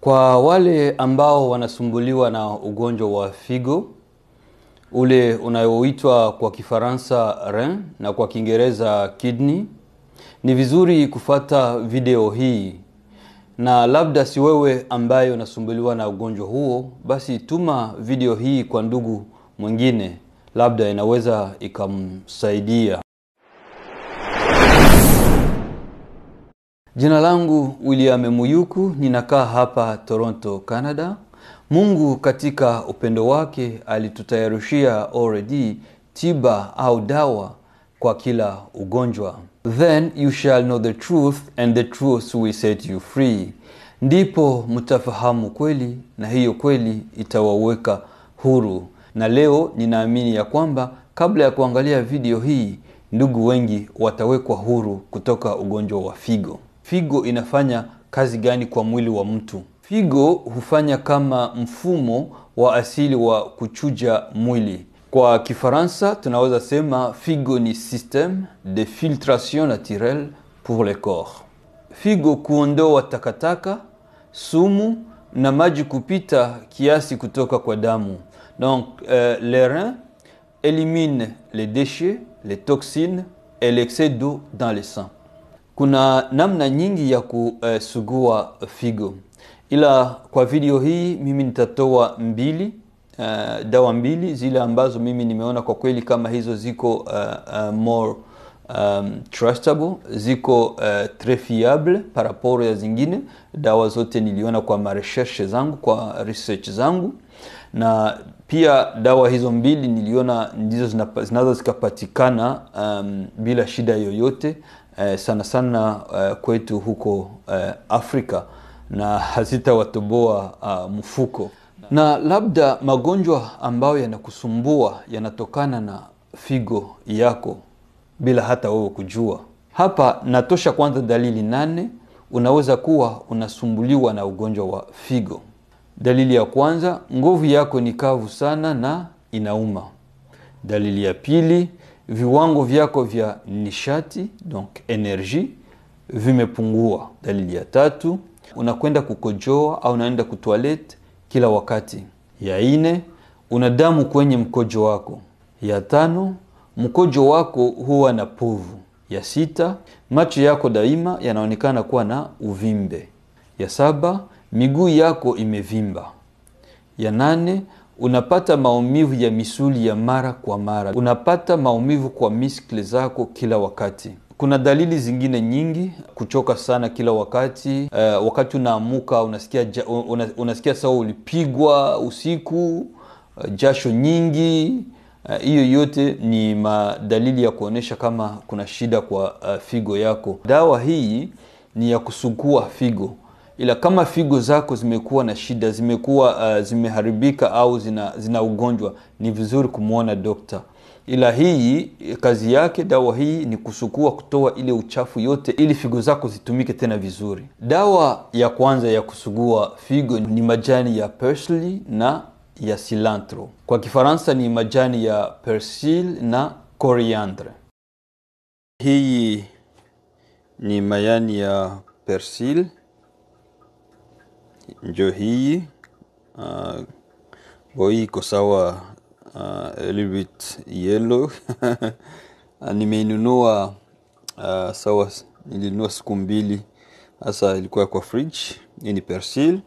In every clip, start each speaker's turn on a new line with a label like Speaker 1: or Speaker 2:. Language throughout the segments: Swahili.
Speaker 1: Kwa wale ambao wanasumbuliwa na ugonjwa wa figo ule unayoitwa kwa Kifaransa rein na kwa Kiingereza kidney, ni vizuri kufata video hii, na labda si wewe ambaye unasumbuliwa na ugonjwa huo, basi tuma video hii kwa ndugu mwingine, labda inaweza ikamsaidia. Jina langu William Muyuku, ninakaa hapa Toronto, Canada. Mungu katika upendo wake alitutayarushia already tiba au dawa kwa kila ugonjwa. Then you shall know the truth and the truth will set you free, ndipo mtafahamu kweli na hiyo kweli itawaweka huru. Na leo ninaamini ya kwamba kabla ya kuangalia video hii, ndugu wengi watawekwa huru kutoka ugonjwa wa figo figo inafanya kazi gani kwa mwili wa mtu? Figo hufanya kama mfumo wa asili wa kuchuja mwili. Kwa Kifaransa tunaweza sema figo ni systeme de filtration naturelle pour le corps. Figo kuondoa takataka, sumu na maji kupita kiasi kutoka kwa damu. Donc euh, le rein éliminent les déchets, les toxines et l'excès d'eau dans le sang kuna namna nyingi ya kusugua figo, ila kwa video hii mimi nitatoa mbili uh, dawa mbili zile ambazo mimi nimeona kwa kweli kama hizo ziko uh, uh, more um, trustable ziko uh, tres fiable par rapport ya zingine. Dawa zote niliona kwa marecherche zangu kwa research zangu, na pia dawa hizo mbili niliona ndizo zinaweza zikapatikana um, bila shida yoyote eh, sana sana eh, kwetu huko eh, Afrika na hazitawatoboa uh, mfuko. Na labda magonjwa ambayo yanakusumbua yanatokana na figo yako bila hata wewe kujua. Hapa natosha kwanza dalili nane, unaweza kuwa unasumbuliwa na ugonjwa wa figo. Dalili ya kwanza, nguvu yako ni kavu sana na inauma. Dalili ya pili viwango vyako vya nishati donc energy vimepungua. Dalili ya tatu, unakwenda kukojoa au unaenda kutwalet kila wakati. Ya ine, una damu kwenye mkojo wako. Ya tano, mkojo wako huwa na povu. Ya sita, macho yako daima yanaonekana kuwa na uvimbe. Ya saba, miguu yako imevimba. Ya nane, unapata maumivu ya misuli ya mara kwa mara, unapata maumivu kwa miskle zako kila wakati. Kuna dalili zingine nyingi, kuchoka sana kila wakati. Uh, wakati unaamuka unasikia ja, una, unasikia sawa ulipigwa usiku, uh, jasho nyingi eh, hiyo uh, yote ni madalili ya kuonyesha kama kuna shida kwa uh, figo yako. Dawa hii ni ya kusugua figo ila kama figo zako zimekuwa na shida, zimekuwa uh, zimeharibika au zina, zina ugonjwa, ni vizuri kumwona dokta. Ila hii kazi yake dawa hii ni kusukua, kutoa ile uchafu yote, ili figo zako zitumike tena vizuri. Dawa ya kwanza ya kusugua figo ni majani ya parsley na ya silantro kwa Kifaransa ni majani ya persil na coriandre. Hii ni majani ya persil njo hii uh, iko sawa uh, ah, elibit ah, nimeinunua uh, sawa nilinunua siku mbili hasa ilikuwa kwa fridge hii ni persil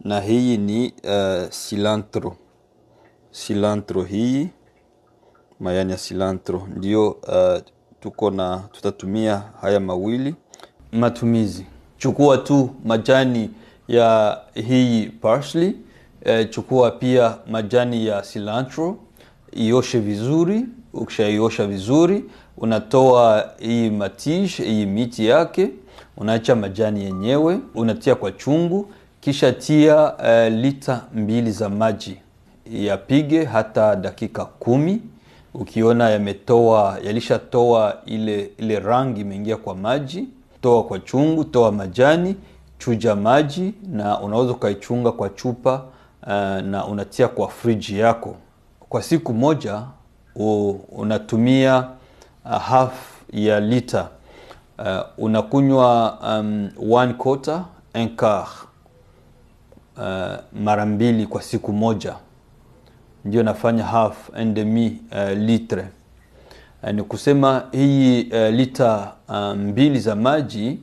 Speaker 1: na hii ni uh, silantro hii mayani ya silantro ndio uh, tuko na tutatumia haya mawili matumizi chukua tu majani ya hii parsley e, chukua pia majani ya cilantro, ioshe vizuri. Ukishaiosha vizuri, unatoa hii matish, hii miti yake, unaacha majani yenyewe, unatia kwa chungu, kisha tia e, lita mbili za maji, yapige hata dakika kumi. Ukiona yametoa yalishatoa ile ile rangi imeingia kwa maji, toa kwa chungu, toa majani chuja maji na unaweza ukaichunga kwa chupa uh, na unatia kwa friji yako kwa siku moja unatumia uh, half ya lita uh, unakunywa um, one quarter un uh, mara mbili kwa siku moja ndio nafanya half and demi uh, litre uh, ni kusema hii uh, lita uh, mbili za maji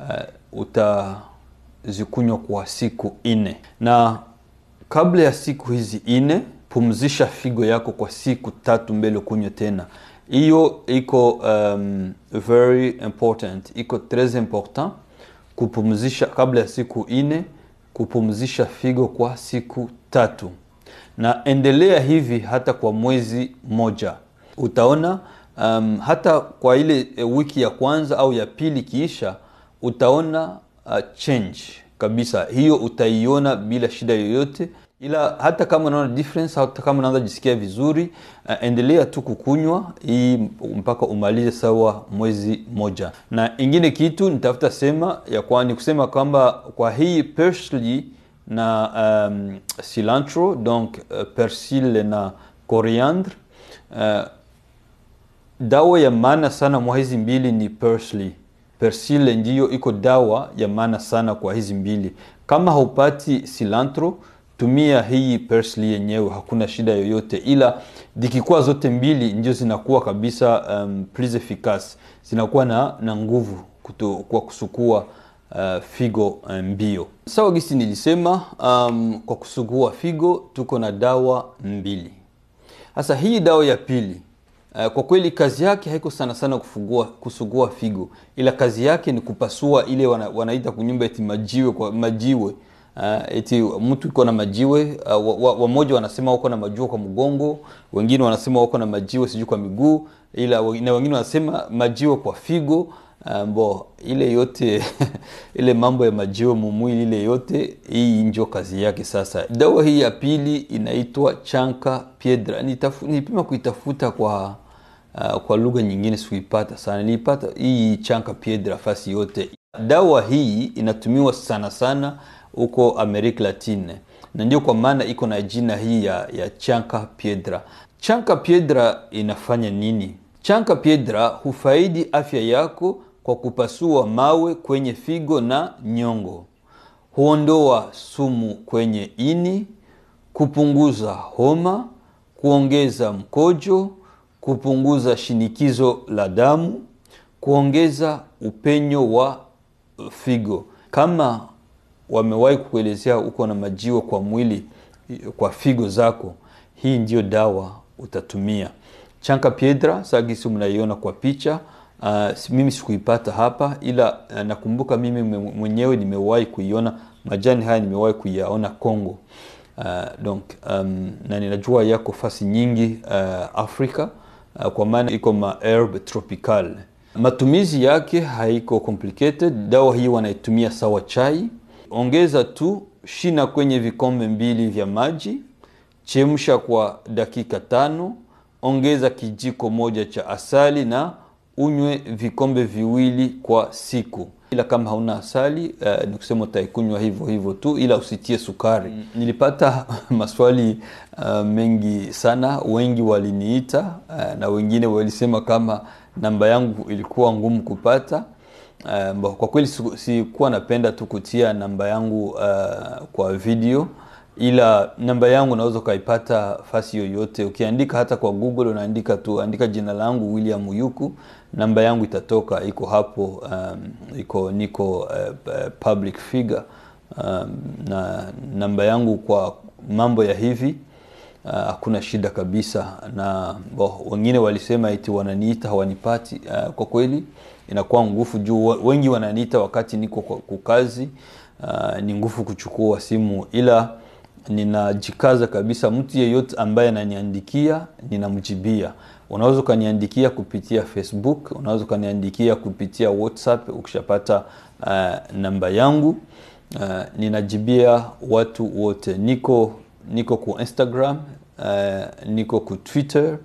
Speaker 1: uh, utazikunywa kwa siku nne, na kabla ya siku hizi nne pumzisha figo yako kwa siku tatu mbele kunywa tena. Hiyo iko um, very important, iko tres important kupumzisha kabla ya siku nne, kupumzisha figo kwa siku tatu, na endelea hivi hata kwa mwezi moja. Utaona um, hata kwa ile eh, wiki ya kwanza au ya pili kiisha utaona uh, change kabisa, hiyo utaiona bila shida yoyote, ila hata kama unaona difference, hata kama unaanza jisikia vizuri uh, endelea tu kukunywa hii mpaka umalize sawa mwezi moja. Na ingine kitu nitafuta sema ya kwa ni kusema kwamba kwa hii parsley na um, cilantro donc uh, persil na coriandre uh, dawa ya maana sana mwa hizi mbili ni parsley persile ndiyo iko dawa ya maana sana kwa hizi mbili. Kama haupati silantro tumia hii persli yenyewe, hakuna shida yoyote, ila zikikuwa zote mbili ndio zinakuwa kabisa um, plus efficace, zinakuwa na, na nguvu kuto, kwa kusukua uh, figo um, mbio. Sawa gisi nilisema, um, kwa kusukua figo tuko na dawa mbili. Sasa hii dawa ya pili Uh, kwa kweli kazi yake haiko sana sana kufungua kusugua figo, ila kazi yake ni kupasua ile wana, wanaita kunyumba eti majiwe kwa majiwe. Uh, eti mtu iko na majiwe uh, eh, wamoja wa, wa wanasema wako na majiwe kwa mgongo, wengine wanasema wako na majiwe sijui kwa miguu, ila na wengine wanasema majiwe kwa figo uh, bo ile yote ile mambo ya majiwe mumwili ile yote, hii ndio kazi yake. Sasa dawa hii ya pili inaitwa chanka piedra, nipima kuitafuta kwa uh, kwa lugha nyingine sikuipata sana. Nilipata hii chanka piedra fasi yote. Dawa hii inatumiwa sana sana huko Amerika Latine, na ndio kwa maana iko na jina hii ya, ya chanka piedra. Chanka piedra inafanya nini? Chanka piedra hufaidi afya yako kwa kupasua mawe kwenye figo na nyongo, huondoa sumu kwenye ini, kupunguza homa, kuongeza mkojo kupunguza shinikizo la damu, kuongeza upenyo wa uh, figo. Kama wamewahi kukuelezea uko na majiwa kwa mwili, uh, kwa figo zako, hii ndiyo dawa utatumia. Chanka piedra sagisi mnaiona kwa picha. Uh, mimi sikuipata hapa ila uh, nakumbuka mimi mwenyewe nimewahi kuiona majani haya, nimewahi kuyaona Kongo. Uh, donc um, na ninajua yako fasi nyingi uh, Afrika. Ah, kwa maana iko ma herb tropical. Matumizi yake haiko complicated. Dawa hii wanaitumia sawa chai. Ongeza tu shina kwenye vikombe mbili vya maji, chemsha kwa dakika tano, ongeza kijiko moja cha asali na unywe vikombe viwili kwa siku ila kama hauna asali uh, ni kusema utaikunywa hivyo hivyo tu, ila usitie sukari mm. Nilipata maswali uh, mengi sana, wengi waliniita uh, na wengine walisema kama namba yangu ilikuwa ngumu kupata. Uh, kwa kweli sikuwa napenda tu kutia namba yangu uh, kwa video ila namba yangu unaweza ukaipata fasi yoyote ukiandika hata kwa google unaandika tu andika jina langu william uyuku namba yangu itatoka iko hapo um, iko niko uh, uh public figure um, na namba yangu kwa mambo ya hivi uh, hakuna uh, shida kabisa na bo, wengine walisema iti wananiita hawanipati uh, kwa kweli inakuwa ngufu juu wengi wananiita wakati niko kukazi uh, ni ngufu kuchukua simu ila ninajikaza kabisa, mtu yeyote ambaye ananiandikia ninamjibia. Unaweza ukaniandikia kupitia Facebook, unaweza ukaniandikia kupitia WhatsApp ukishapata uh, namba yangu uh, ninajibia watu wote. Niko niko ku Instagram uh, niko ku Twitter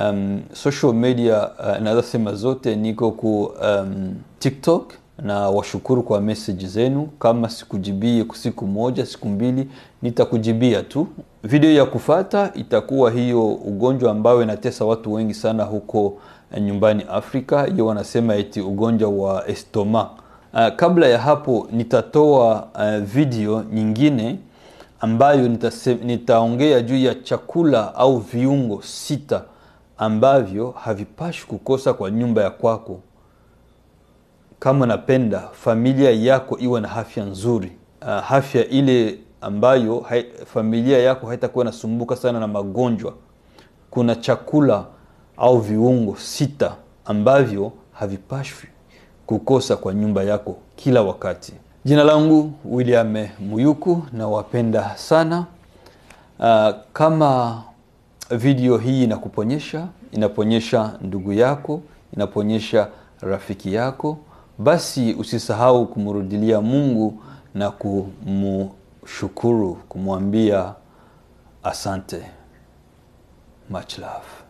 Speaker 1: um, social media uh, naweza sema zote, niko ku um, TikTok na washukuru kwa meseji zenu. Kama sikujibie siku moja siku mbili, nitakujibia tu. Video ya kufata itakuwa hiyo ugonjwa ambayo inatesa watu wengi sana huko eh, nyumbani Afrika, hiyo wanasema eti ugonjwa wa estoma. Uh, kabla ya hapo nitatoa uh, video nyingine ambayo nitaongea nitaongea juu ya chakula au viungo sita ambavyo havipashi kukosa kwa nyumba ya kwako kama napenda familia yako iwe na afya nzuri, uh, afya ile ambayo hai, familia yako haitakuwa inasumbuka sana na magonjwa. Kuna chakula au viungo sita ambavyo havipashwi kukosa kwa nyumba yako kila wakati. Jina langu William Muyuku na wapenda sana uh, kama video hii inakuponyesha, inaponyesha ndugu yako, inaponyesha rafiki yako basi usisahau kumrudilia Mungu na kumshukuru, kumwambia asante. Much love.